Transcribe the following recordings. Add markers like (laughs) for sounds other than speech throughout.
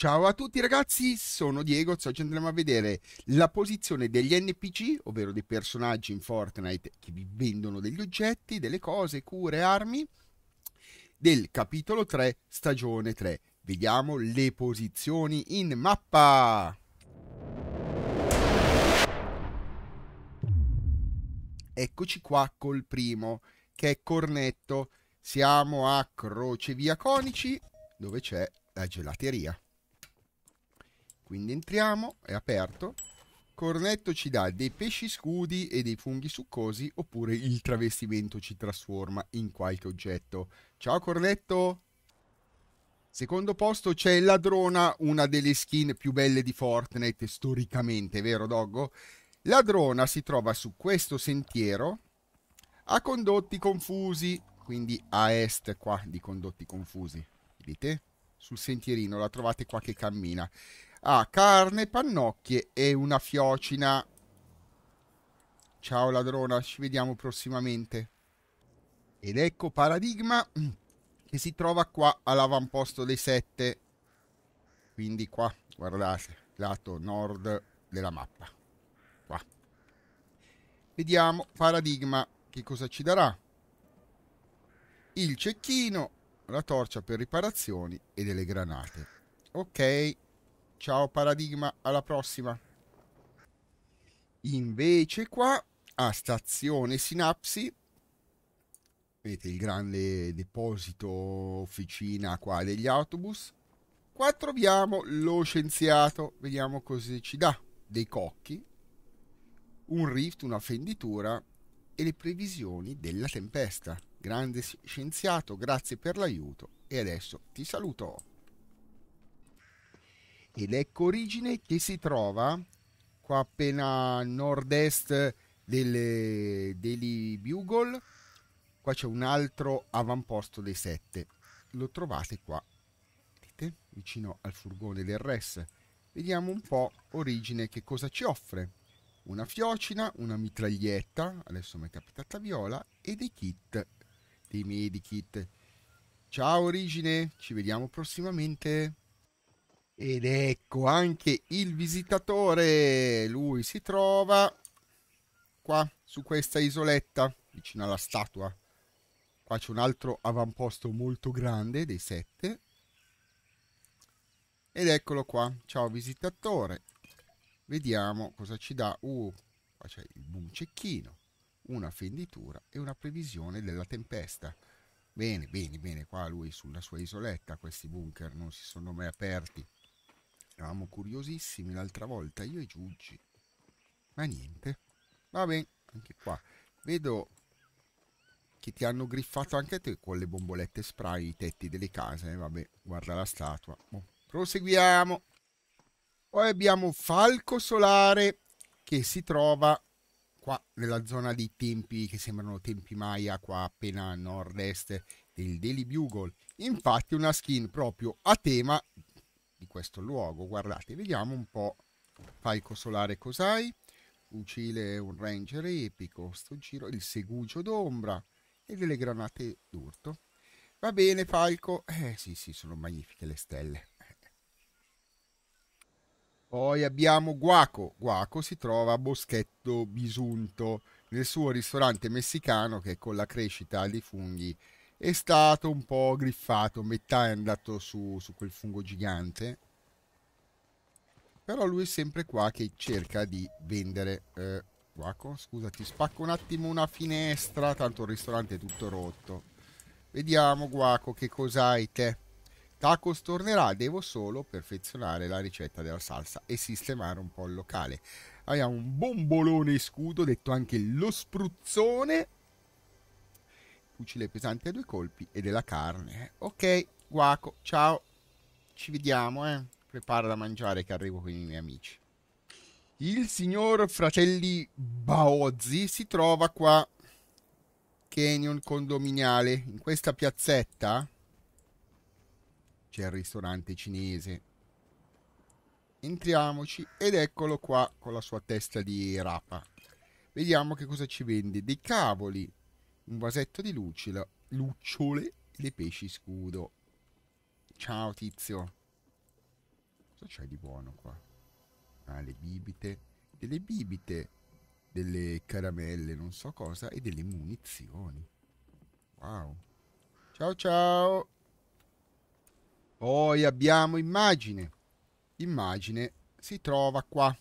Ciao a tutti ragazzi, sono Diego, oggi andremo a vedere la posizione degli NPC, ovvero dei personaggi in Fortnite che vi vendono degli oggetti, delle cose, cure, armi, del capitolo 3, stagione 3. Vediamo le posizioni in mappa! Eccoci qua col primo, che è Cornetto. Siamo a Crocevia Conici, dove c'è la gelateria. Quindi entriamo, è aperto. Cornetto ci dà dei pesci scudi e dei funghi succosi oppure il travestimento ci trasforma in qualche oggetto. Ciao Cornetto! Secondo posto c'è Ladrona, una delle skin più belle di Fortnite storicamente, vero Doggo? Ladrona si trova su questo sentiero a condotti confusi, quindi a est qua di condotti confusi, vedete? Sul sentierino la trovate qua che cammina ha ah, carne, pannocchie e una fiocina. Ciao ladrona, ci vediamo prossimamente. Ed ecco Paradigma che si trova qua all'avamposto dei sette. Quindi qua, guardate, lato nord della mappa. Qua. Vediamo Paradigma che cosa ci darà. Il cecchino, la torcia per riparazioni e delle granate. Ok. Ciao Paradigma, alla prossima. Invece qua a stazione Sinapsi vedete il grande deposito officina qua degli autobus. Qua troviamo lo scienziato, vediamo cosa ci dà dei cocchi, un rift, una fenditura e le previsioni della tempesta. Grande scienziato, grazie per l'aiuto e adesso ti saluto ed ecco origine che si trova qua appena a nord-est delle, degli Bugle. Qua c'è un altro avamposto dei sette. Lo trovate qua, vedete, vicino al furgone del Res. Vediamo un po' origine che cosa ci offre. Una fiocina, una mitraglietta, adesso mi è capitata viola, e dei kit, dei medikit. Ciao origine, ci vediamo prossimamente. Ed ecco anche il visitatore, lui si trova qua su questa isoletta vicino alla statua. Qua c'è un altro avamposto molto grande dei sette. Ed eccolo qua, ciao visitatore. Vediamo cosa ci dà. Uh, qua c'è il buncecchino, una fenditura e una previsione della tempesta. Bene, bene, bene, qua lui sulla sua isoletta, questi bunker non si sono mai aperti Eravamo curiosissimi l'altra volta, io e Giuggi. Ma niente. Va bene, anche qua. Vedo che ti hanno griffato anche te con le bombolette spray i tetti delle case. Eh? Vabbè, guarda la statua. Boh. Proseguiamo. Poi abbiamo Falco Solare che si trova qua nella zona dei tempi che sembrano tempi Maya, qua appena a nord-est del Daily Bugle. Infatti una skin proprio a tema di questo luogo. Guardate, vediamo un po' Falco Solare cos'hai? fucile un ranger epico, sto giro il segugio d'ombra e delle granate d'urto. Va bene Falco, eh sì sì, sono magnifiche le stelle. Poi abbiamo Guaco. Guaco si trova a Boschetto Bisunto, nel suo ristorante messicano che con la crescita di funghi è stato un po' griffato, metà è andato su, su quel fungo gigante. Però lui è sempre qua che cerca di vendere. Eh, guaco, scusa, ti spacco un attimo una finestra, tanto il ristorante è tutto rotto. Vediamo, Guaco, che cos'hai te. Tacos tornerà, devo solo perfezionare la ricetta della salsa e sistemare un po' il locale. Abbiamo un bombolone scudo, detto anche lo spruzzone, fucile pesante a due colpi e della carne. Eh. Ok, guaco, ciao. Ci vediamo, eh. Prepara da mangiare che arrivo con i miei amici. Il signor Fratelli Baozzi si trova qua. Canyon condominiale. In questa piazzetta c'è il ristorante cinese. Entriamoci ed eccolo qua con la sua testa di rapa. Vediamo che cosa ci vende. Dei cavoli un vasetto di luciola, lucciole e dei pesci scudo. Ciao tizio. Cosa c'è di buono qua? Ah, le bibite. Delle bibite, delle caramelle, non so cosa, e delle munizioni. Wow. Ciao ciao. Poi abbiamo immagine. Immagine si trova qua.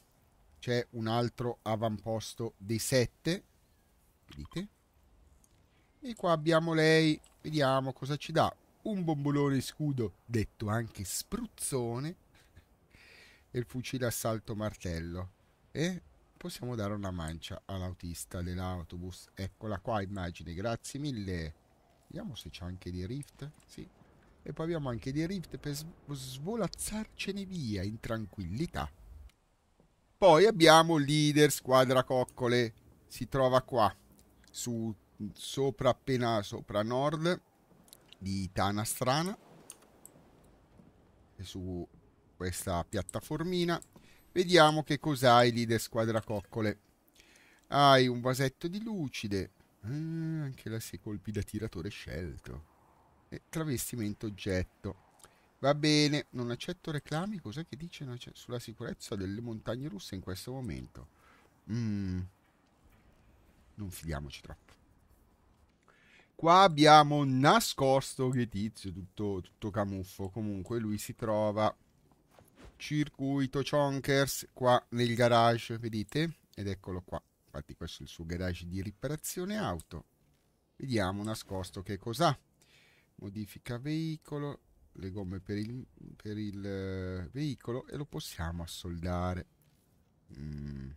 C'è un altro avamposto dei sette. Vedete? E qua abbiamo lei, vediamo cosa ci dà. Un bombolone scudo, detto anche spruzzone, e il fucile a salto martello. E possiamo dare una mancia all'autista dell'autobus. Eccola qua, immagine, grazie mille. Vediamo se c'è anche dei rift. Sì. E poi abbiamo anche dei rift per svolazzarcene via in tranquillità. Poi abbiamo leader squadra coccole. Si trova qua, su sopra appena sopra nord di Tana Strana e su questa piattaformina vediamo che cos'hai lì squadra coccole hai un vasetto di lucide ah, anche la sei colpi da tiratore scelto e travestimento oggetto va bene non accetto reclami cos'è che dice sulla sicurezza delle montagne russe in questo momento mm. non fidiamoci troppo Qua abbiamo nascosto che tizio, tutto, tutto camuffo. Comunque lui si trova circuito chonkers qua nel garage, vedete? Ed eccolo qua. Infatti questo è il suo garage di riparazione auto. Vediamo nascosto che cos'ha. Modifica veicolo, le gomme per il, per il, eh, veicolo e lo possiamo assoldare. Mm.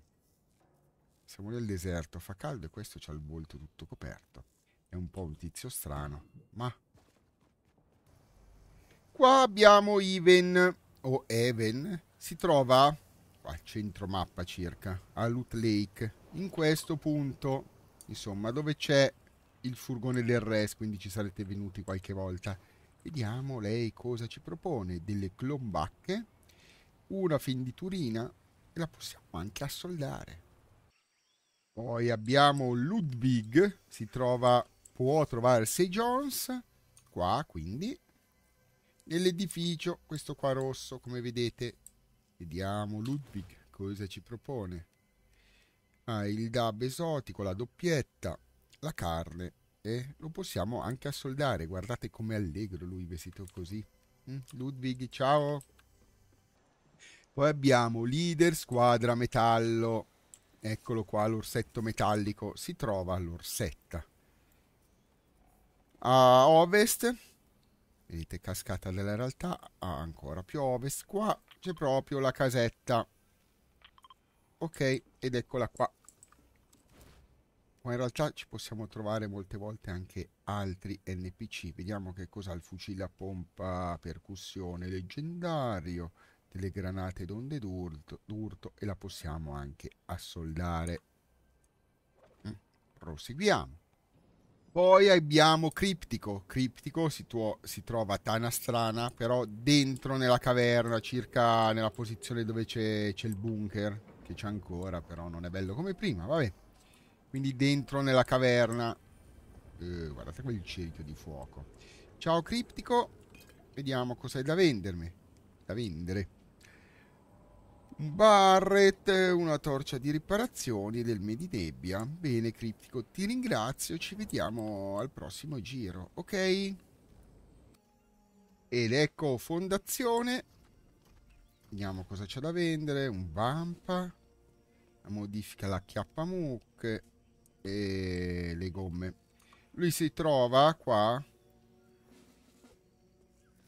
Siamo nel deserto, fa caldo e questo c'ha il volto tutto coperto. È un po' un tizio strano, ma... Qua abbiamo Even, o Even, si trova al centro mappa circa, a Loot Lake, in questo punto, insomma, dove c'è il furgone del res, quindi ci sarete venuti qualche volta. Vediamo lei cosa ci propone, delle clombacche, una fenditurina e la possiamo anche assoldare. Poi abbiamo Ludwig, si trova può trovare Sei Jones, qua quindi, nell'edificio, questo qua rosso, come vedete. Vediamo Ludwig cosa ci propone. Ah, il dab esotico, la doppietta, la carne e lo possiamo anche assoldare. Guardate com'è allegro lui vestito così. Mm? Ludwig, ciao! Poi abbiamo leader squadra metallo. Eccolo qua, l'orsetto metallico. Si trova all'orsetta a ovest, vedete cascata della realtà, ancora più ovest, qua c'è proprio la casetta. Ok, ed eccola qua. Ma in realtà ci possiamo trovare molte volte anche altri NPC. Vediamo che cosa il fucile a pompa percussione leggendario, delle granate d'onde d'urto, d'urto e la possiamo anche assoldare. Mm, proseguiamo. Poi abbiamo Criptico. Criptico si, tuo, si trova a Tanastrana, però dentro nella caverna, circa nella posizione dove c'è, il bunker, che c'è ancora, però non è bello come prima, vabbè. Quindi dentro nella caverna. Eh, guardate quel cerchio di fuoco. Ciao Criptico, vediamo cosa hai da vendermi. Da vendere. Barrett, una torcia di riparazioni del Medinebbia. Bene, Criptico, ti ringrazio, ci vediamo al prossimo giro, ok? Ed ecco, fondazione. Vediamo cosa c'è da vendere. Un vampa. La modifica la chiappa mucche. E le gomme. Lui si trova qua.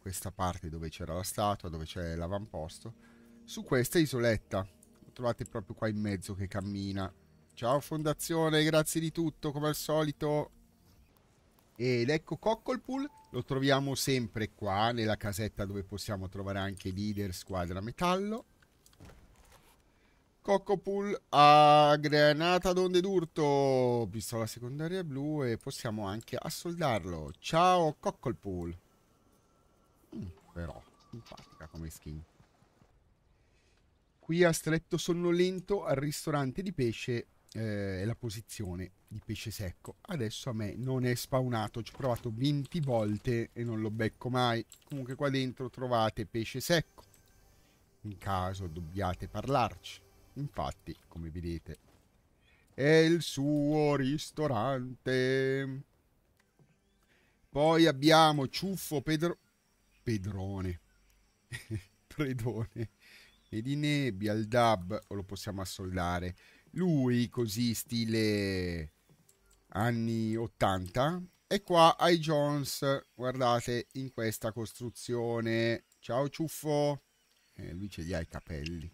Questa parte dove c'era la statua, dove c'è l'avamposto su questa isoletta. Lo trovate proprio qua in mezzo che cammina. Ciao fondazione, grazie di tutto come al solito. Ed ecco Cocklepool, lo troviamo sempre qua nella casetta dove possiamo trovare anche leader squadra metallo. Coccopool ha granata d'onde d'urto, pistola secondaria blu e possiamo anche assoldarlo. Ciao Coccolpool. Mm, però, simpatica come skin. Qui a Stretto Sonnolento al ristorante di pesce eh, la posizione di pesce secco. Adesso a me non è spawnato, ci ho provato 20 volte e non lo becco mai. Comunque qua dentro trovate pesce secco, in caso dobbiate parlarci. Infatti, come vedete, è il suo ristorante. Poi abbiamo Ciuffo Pedro... Pedrone. (laughs) Predone e di nebbia, il dub lo possiamo assoldare. Lui così stile anni 80 e qua ai Jones, guardate, in questa costruzione. Ciao ciuffo! Eh, lui ce li ha i capelli.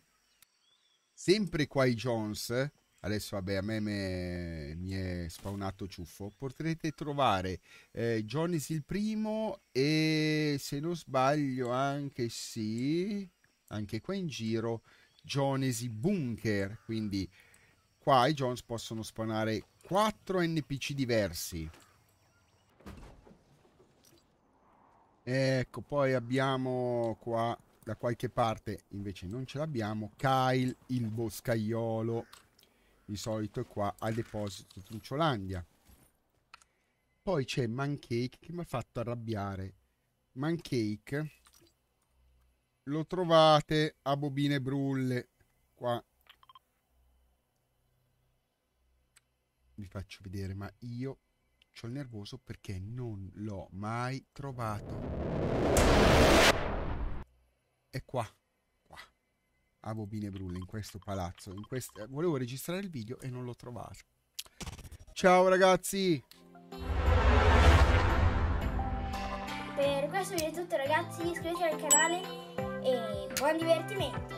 Sempre qua ai Jones, adesso vabbè a me me, mi è spawnato ciuffo, potrete trovare eh, Jones il primo e se non sbaglio anche sì anche qua in giro, Jonesy Bunker, quindi qua i Jones possono spawnare 4 NPC diversi. Ecco, poi abbiamo qua da qualche parte, invece non ce l'abbiamo, Kyle il boscaiolo, di solito è qua al deposito Trucciolandia. Poi c'è Mancake che mi ha fatto arrabbiare. Mancake lo trovate a Bobine Brulle qua vi faccio vedere ma io ho il nervoso perché non l'ho mai trovato è qua qua a Bobine Brulle in questo palazzo in quest... Eh, volevo registrare il video e non l'ho trovato ciao ragazzi per questo video è tutto ragazzi iscrivetevi al canale e buon divertimento!